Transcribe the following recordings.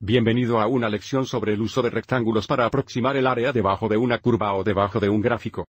Bienvenido a una lección sobre el uso de rectángulos para aproximar el área debajo de una curva o debajo de un gráfico.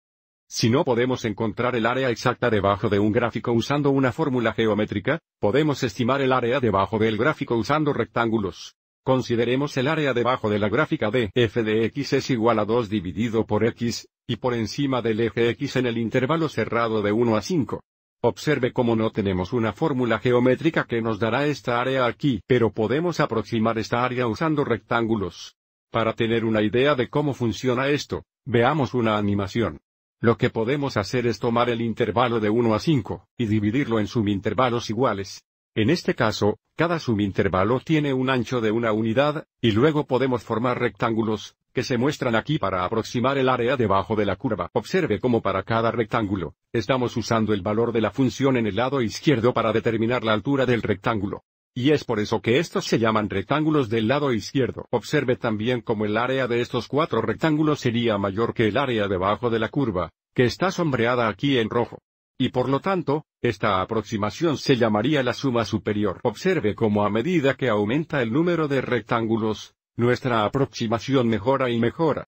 Si no podemos encontrar el área exacta debajo de un gráfico usando una fórmula geométrica, podemos estimar el área debajo del gráfico usando rectángulos. Consideremos el área debajo de la gráfica de f de x es igual a 2 dividido por x, y por encima del eje x en el intervalo cerrado de 1 a 5. Observe cómo no tenemos una fórmula geométrica que nos dará esta área aquí, pero podemos aproximar esta área usando rectángulos. Para tener una idea de cómo funciona esto, veamos una animación. Lo que podemos hacer es tomar el intervalo de 1 a 5, y dividirlo en subintervalos iguales. En este caso, cada subintervalo tiene un ancho de una unidad, y luego podemos formar rectángulos, que se muestran aquí para aproximar el área debajo de la curva. Observe cómo para cada rectángulo, Estamos usando el valor de la función en el lado izquierdo para determinar la altura del rectángulo. Y es por eso que estos se llaman rectángulos del lado izquierdo. Observe también cómo el área de estos cuatro rectángulos sería mayor que el área debajo de la curva, que está sombreada aquí en rojo. Y por lo tanto, esta aproximación se llamaría la suma superior. Observe cómo a medida que aumenta el número de rectángulos, nuestra aproximación mejora y mejora.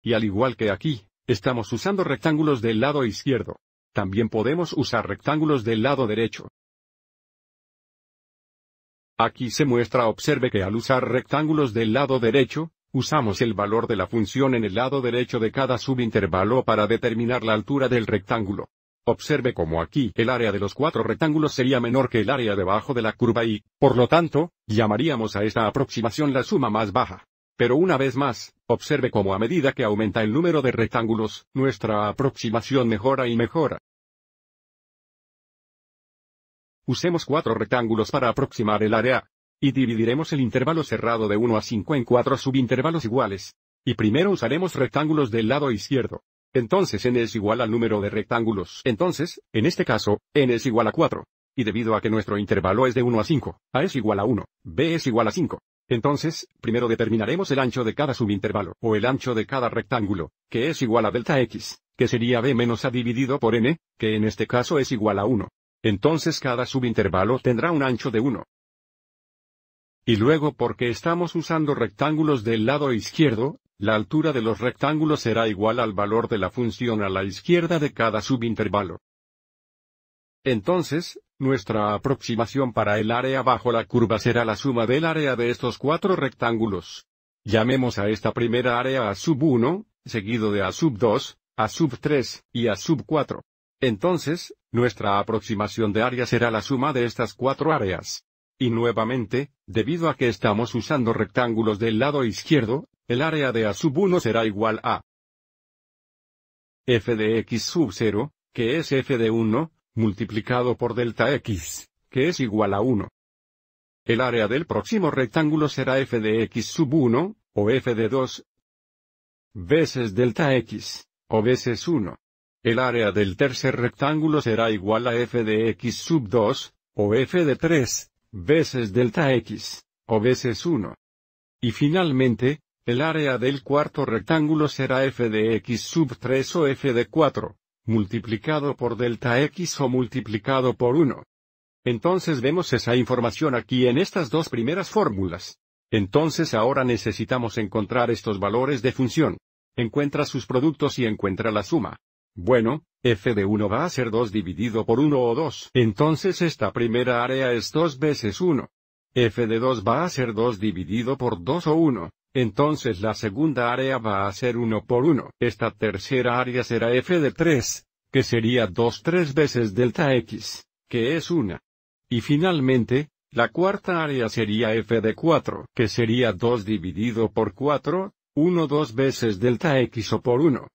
Y al igual que aquí, Estamos usando rectángulos del lado izquierdo. También podemos usar rectángulos del lado derecho. Aquí se muestra observe que al usar rectángulos del lado derecho, usamos el valor de la función en el lado derecho de cada subintervalo para determinar la altura del rectángulo. Observe como aquí el área de los cuatro rectángulos sería menor que el área debajo de la curva y, por lo tanto, llamaríamos a esta aproximación la suma más baja. Pero una vez más, Observe cómo a medida que aumenta el número de rectángulos, nuestra aproximación mejora y mejora. Usemos cuatro rectángulos para aproximar el área Y dividiremos el intervalo cerrado de 1 a 5 en cuatro subintervalos iguales. Y primero usaremos rectángulos del lado izquierdo. Entonces n es igual al número de rectángulos. Entonces, en este caso, n es igual a 4. Y debido a que nuestro intervalo es de 1 a 5, a es igual a 1, b es igual a 5. Entonces, primero determinaremos el ancho de cada subintervalo, o el ancho de cada rectángulo, que es igual a delta x, que sería b menos a dividido por n, que en este caso es igual a 1. Entonces cada subintervalo tendrá un ancho de 1. Y luego porque estamos usando rectángulos del lado izquierdo, la altura de los rectángulos será igual al valor de la función a la izquierda de cada subintervalo. Entonces, nuestra aproximación para el área bajo la curva será la suma del área de estos cuatro rectángulos. Llamemos a esta primera área A sub 1, seguido de A sub 2, A sub 3, y A sub 4. Entonces, nuestra aproximación de área será la suma de estas cuatro áreas. Y nuevamente, debido a que estamos usando rectángulos del lado izquierdo, el área de A sub 1 será igual a f de x sub 0, que es f de 1, multiplicado por delta x, que es igual a 1. El área del próximo rectángulo será f de x sub 1, o f de 2, veces delta x, o veces 1. El área del tercer rectángulo será igual a f de x sub 2, o f de 3, veces delta x, o veces 1. Y finalmente, el área del cuarto rectángulo será f de x sub 3 o f de 4, multiplicado por delta x o multiplicado por 1. Entonces vemos esa información aquí en estas dos primeras fórmulas. Entonces ahora necesitamos encontrar estos valores de función. Encuentra sus productos y encuentra la suma. Bueno, f de 1 va a ser 2 dividido por 1 o 2. Entonces esta primera área es 2 veces 1. f de 2 va a ser 2 dividido por 2 o 1. Entonces la segunda área va a ser 1 por 1. Esta tercera área será f de 3, que sería 2 3 veces delta x, que es 1. Y finalmente, la cuarta área sería f de 4, que sería 2 dividido por 4, 1 2 veces delta x o por 1.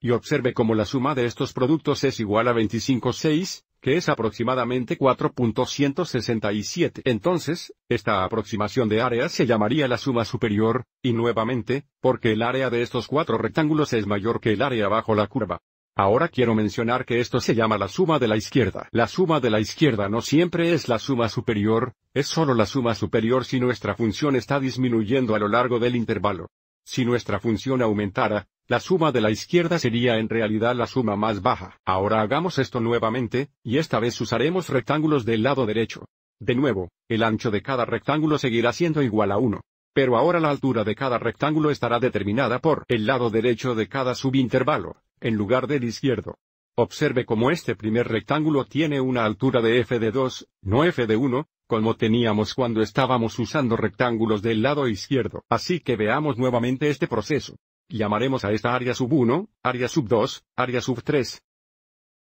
Y observe como la suma de estos productos es igual a 25 6, que es aproximadamente 4.167. Entonces, esta aproximación de áreas se llamaría la suma superior, y nuevamente, porque el área de estos cuatro rectángulos es mayor que el área bajo la curva. Ahora quiero mencionar que esto se llama la suma de la izquierda. La suma de la izquierda no siempre es la suma superior, es solo la suma superior si nuestra función está disminuyendo a lo largo del intervalo. Si nuestra función aumentara, la suma de la izquierda sería en realidad la suma más baja. Ahora hagamos esto nuevamente, y esta vez usaremos rectángulos del lado derecho. De nuevo, el ancho de cada rectángulo seguirá siendo igual a 1. Pero ahora la altura de cada rectángulo estará determinada por el lado derecho de cada subintervalo, en lugar del izquierdo. Observe cómo este primer rectángulo tiene una altura de f de 2, no f de 1, como teníamos cuando estábamos usando rectángulos del lado izquierdo. Así que veamos nuevamente este proceso. Llamaremos a esta área sub 1, área sub 2, área sub 3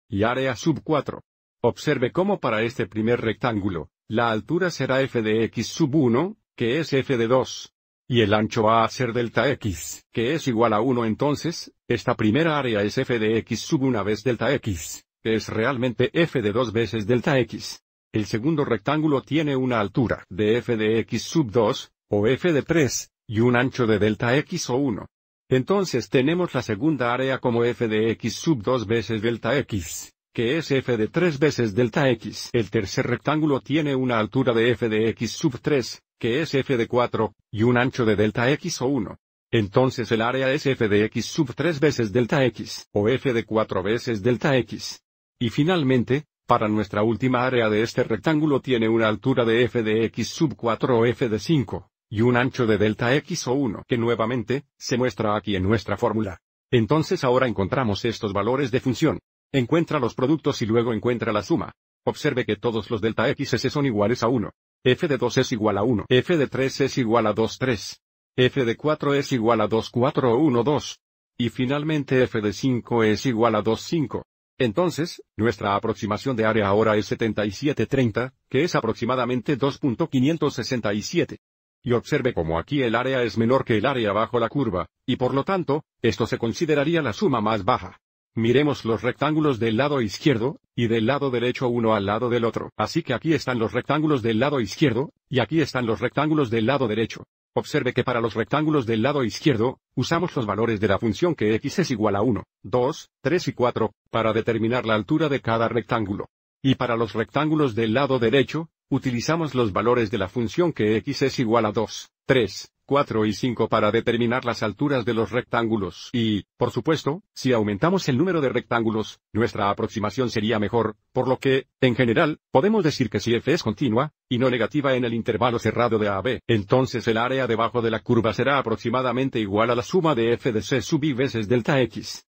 y área sub 4. Observe cómo para este primer rectángulo, la altura será f de x sub 1, que es f de 2. Y el ancho va a ser delta x, que es igual a 1 entonces, esta primera área es f de x sub 1 vez delta x, que es realmente f de 2 veces delta x. El segundo rectángulo tiene una altura de f de x sub 2, o f de 3, y un ancho de delta x o 1. Entonces tenemos la segunda área como f de x sub 2 veces delta x, que es f de 3 veces delta x. El tercer rectángulo tiene una altura de f de x sub 3, que es f de 4, y un ancho de delta x o 1. Entonces el área es f de x sub 3 veces delta x, o f de 4 veces delta x. Y finalmente, para nuestra última área de este rectángulo tiene una altura de f de x sub 4 o f de 5, y un ancho de delta x o 1 que nuevamente, se muestra aquí en nuestra fórmula. Entonces ahora encontramos estos valores de función. Encuentra los productos y luego encuentra la suma. Observe que todos los delta xs son iguales a 1. f de 2 es igual a 1. f de 3 es igual a 2 3. f de 4 es igual a 2 4 o 1 2. Y finalmente f de 5 es igual a 2 5. Entonces, nuestra aproximación de área ahora es 7730, que es aproximadamente 2.567. Y observe cómo aquí el área es menor que el área bajo la curva, y por lo tanto, esto se consideraría la suma más baja. Miremos los rectángulos del lado izquierdo, y del lado derecho uno al lado del otro. Así que aquí están los rectángulos del lado izquierdo, y aquí están los rectángulos del lado derecho. Observe que para los rectángulos del lado izquierdo, usamos los valores de la función que x es igual a 1, 2, 3 y 4, para determinar la altura de cada rectángulo. Y para los rectángulos del lado derecho, utilizamos los valores de la función que x es igual a 2, 3, 4 y 5 para determinar las alturas de los rectángulos y, por supuesto, si aumentamos el número de rectángulos, nuestra aproximación sería mejor, por lo que, en general, podemos decir que si f es continua, y no negativa en el intervalo cerrado de A a B, entonces el área debajo de la curva será aproximadamente igual a la suma de f de c sub i veces delta x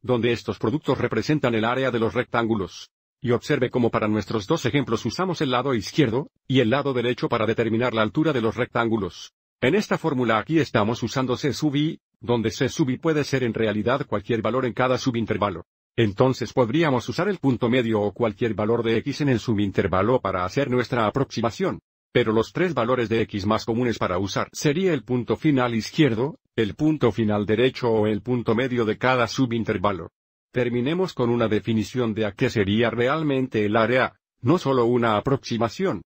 donde estos productos representan el área de los rectángulos, y observe cómo para nuestros dos ejemplos usamos el lado izquierdo, y el lado derecho para determinar la altura de los rectángulos. En esta fórmula aquí estamos usando C sub i, donde C sub i puede ser en realidad cualquier valor en cada subintervalo. Entonces podríamos usar el punto medio o cualquier valor de x en el subintervalo para hacer nuestra aproximación. Pero los tres valores de x más comunes para usar sería el punto final izquierdo, el punto final derecho o el punto medio de cada subintervalo. Terminemos con una definición de a qué sería realmente el área, no solo una aproximación.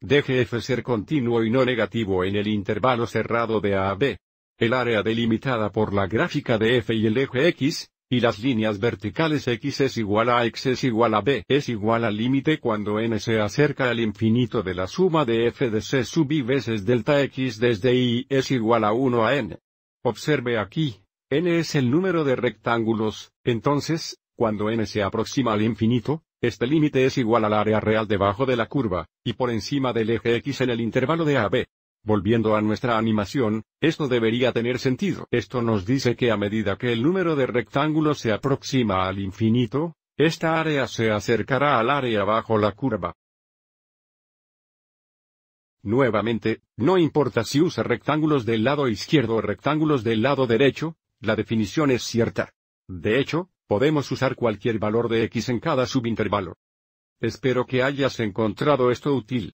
Deje f ser continuo y no negativo en el intervalo cerrado de A a B. El área delimitada por la gráfica de f y el eje x, y las líneas verticales x es igual a x es igual a b es igual al límite cuando n se acerca al infinito de la suma de f de c sub i veces delta x desde i es igual a 1 a n. Observe aquí, n es el número de rectángulos, entonces, cuando n se aproxima al infinito, este límite es igual al área real debajo de la curva, y por encima del eje x en el intervalo de AB. Volviendo a nuestra animación, esto debería tener sentido. Esto nos dice que a medida que el número de rectángulos se aproxima al infinito, esta área se acercará al área bajo la curva. Nuevamente, no importa si usa rectángulos del lado izquierdo o rectángulos del lado derecho, la definición es cierta. De hecho, podemos usar cualquier valor de x en cada subintervalo. Espero que hayas encontrado esto útil.